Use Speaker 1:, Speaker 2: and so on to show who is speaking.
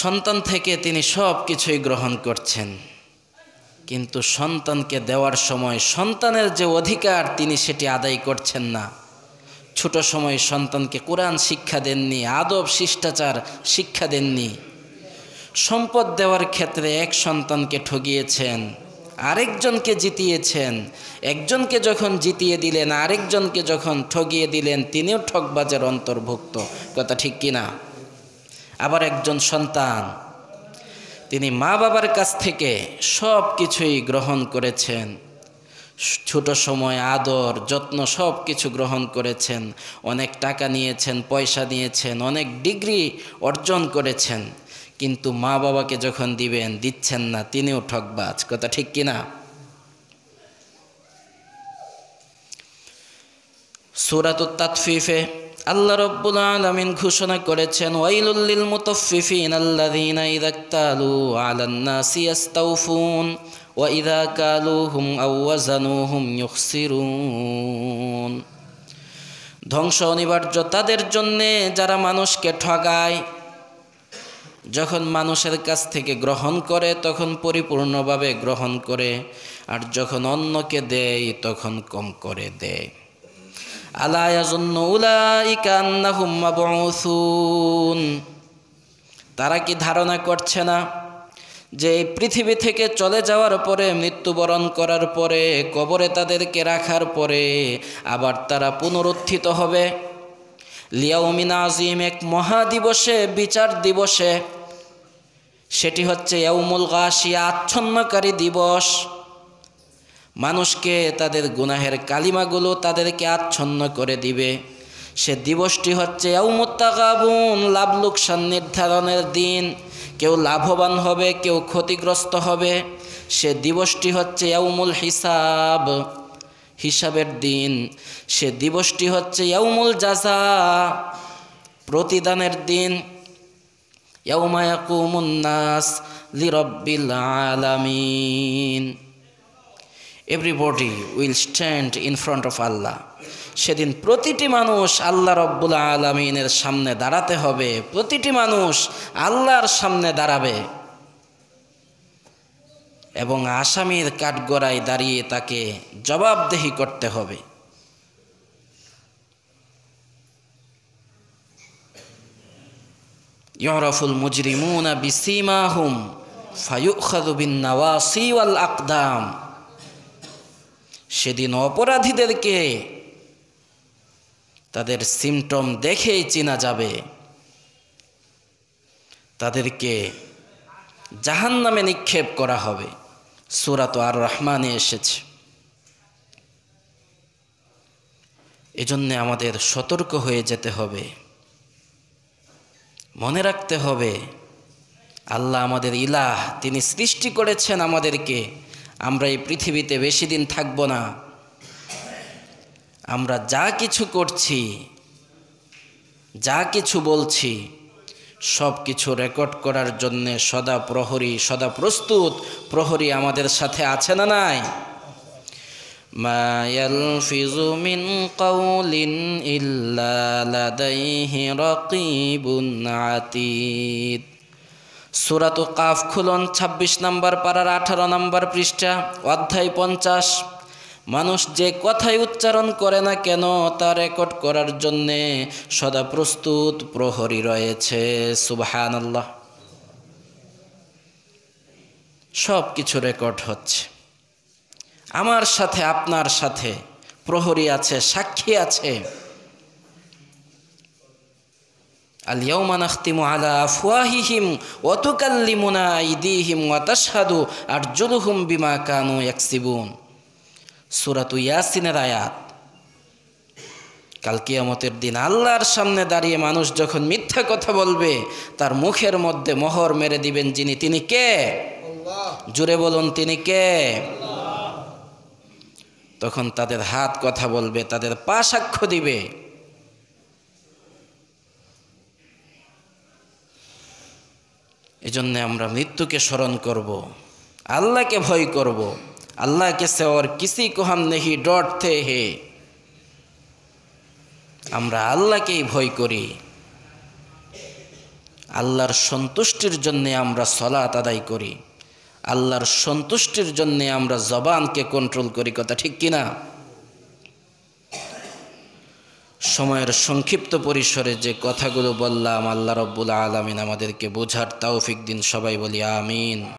Speaker 1: সন্তান থেকে তিনি সব কিছুই গ্রহণ করছেন কিন্তু সন্তানকে দেওয়ার সময় সন্তানের যে অধিকার তিনি সেটি আদায় করছেন না ছোট সময় সন্তানকে কোরআন শিক্ষা দেননি আদব শিষ্টাচার শিক্ষা দেননি সম্পদ দেওয়ার ক্ষেত্রে এক সন্তানকে ঠগিয়েছেন আরেকজনকে জিতিয়েছেন একজনকে যখন জিতিয়ে দিলেন আরেকজনকে যখন ঠগিয়ে দিলেন তিনিও ঠকবাজের অন্তর্ভুক্ত কথা ঠিক কিনা আবার একজন সন্তান তিনি মা বাবার কাছ থেকে সব কিছুই গ্রহণ করেছেন ছোট সময় আদর যত্ন সব কিছু গ্রহণ করেছেন অনেক টাকা নিয়েছেন পয়সা নিয়েছেন অনেক ডিগ্রি অর্জন করেছেন কিন্তু মা বাবাকে যখন দিবেন দিচ্ছেন না তিনিও ঠকবাজ কথা ঠিক কিনা সুরাত তাতফিফে আল্লাহ রব্বুল আলমিন ঘোষণা করেছেন ওয়াইলুল্লিল মুতফিফিন আল্লাদিনা ইদাক্তালু আলান্নাসি আস্তাউফুন ওয়াইদা কালুহুম আউওয়াজানুহুম ইউখসিরুন ধ্বংস অনিবার্য তাদের জন্যে যারা মানুষকে ঠগায় যখন মানুষের কাছ থেকে গ্রহণ করে তখন পরিপূর্ণভাবে গ্রহণ করে আর যখন অন্যকে দেয় তখন কম করে দেয় তারা কি ধারণা করছে না যে এই পৃথিবী থেকে চলে যাওয়ার পরে মৃত্যুবরণ করার পরে কবরে তাদেরকে রাখার পরে আবার তারা পুনরুত্থিত হবে লিয়াউমিন আজিম এক মহাদিবসে বিচার দিবসে সেটি হচ্ছে ইয়াউমুল গাশিয়া আচ্ছন্নকারী দিবস মানুষকে তাদের গুনাহের কালিমাগুলো তাদেরকে আচ্ছন্ন করে দিবে সে দিবসটি হচ্ছে আউমুত্তাকাবুন লাভ লোকসান নির্ধারণের দিন কেউ লাভবান হবে কেউ ক্ষতিগ্রস্ত হবে সে দিবসটি হচ্ছে ইয়াউমুল হিসাব হিসাবের দিন সে দিবসটি হচ্ছে ইয়াউমুল জাজা প্রতিদানের দিন ইয়াউমায়াকুমুন্নাস লিরব্বিল আলামিন everybody will stand in front of Allah সেদিন প্রতিটি মানুষ আল্লাহ রব্বুল আলমিনের সামনে দাঁড়াতে হবে প্রতিটি মানুষ আল্লাহর সামনে দাঁড়াবে এবং আসামির কাঠগড়ায় দাঁড়িয়ে তাকে জবাবদেহি করতে হবে ইয়রফুল মুজরিমুনা বিসিমাহুম ফায়ুখাদু বিন নওয়াসি ওয়াল আকদাম সেদিন অপরাধীদেরকে তাদের সিমটম দেখেই চেনা যাবে তাদেরকে জাহান নামে নিক্ষেপ করা হবে সুরাত আর রহমানে এসেছে এজন্যে আমাদের সতর্ক হয়ে যেতে হবে মনে রাখতে হবে আল্লাহ আমাদের ইলাহ তিনি সৃষ্টি করেছেন আমাদেরকে আমরা এই পৃথিবীতে বেশি দিন থাকব না আমরা যা কিছু করছি যা কিছু বলছি সব কিছু রেকর্ড করার জন্যে সদা প্রহরী সদা প্রস্তুত প্রহরী আমাদের সাথে আছে না নাই ما يلفظ من قول সুরাত কাফ খুলন ২৬ নম্বর পাড়ার আঠারো নম্বর পৃষ্ঠা অধ্যায় পঞ্চাশ মানুষ যে কথাই উচ্চারণ করে না কেন তা রেকর্ড করার জন্যে সদা প্রস্তুত প্রহরী রয়েছে সুবাহান আল্লাহ সব কিছু রেকর্ড হচ্ছে আমার সাথে আপনার সাথে প্রহরী আছে সাক্ষী আছে আলিয়াউমা নাখতিমু আলা আফওয়াহিহিম ওয়া তুকাল্লিমুনা আইদিহিম ওয়া তাশহাদু আরজুলুহুম বিমা কানু ইয়াকসিবুন সূরাতু ইয়াসিনের আয়াত কাল কিয়ামতের দিন আল্লাহর সামনে দাঁড়িয়ে মানুষ যখন মিথ্যা কথা বলবে তার মুখের মধ্যে মোহর মেরে দিবেন যিনি তিনি কে জুড়ে বলুন তিনি কে তখন তাদের হাত কথা বলবে তাদের পা সাক্ষ্য দিবে এজন্য আমরা মৃত্যুকে স্মরণ করব। আল্লাহকে ভয় করব। আল্লাহকে সেওর কিসি কোহাম নেহি ডট থে হে আমরা আল্লাহকেই ভয় করি আল্লাহর সন্তুষ্টির জন্যে আমরা সলা আদায় করি আল্লাহর সন্তুষ্টির জন্যে আমরা জবানকে কন্ট্রোল করি কথা ঠিক কিনা সময়ের সংক্ষিপ্ত পরিসরে যে কথাগুলো বললাম আল্লাহ রব্বুল আলমিন আমাদেরকে বোঝার তাওফিক দিন সবাই বলি আমিন